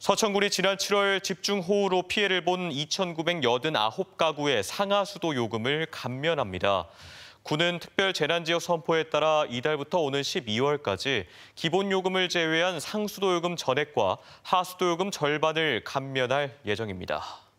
서천군이 지난 7월 집중호우로 피해를 본 2,989가구의 상하수도 요금을 감면합니다. 군은 특별재난지역 선포에 따라 이달부터 오는 12월까지 기본요금을 제외한 상수도요금 전액과 하수도요금 절반을 감면할 예정입니다.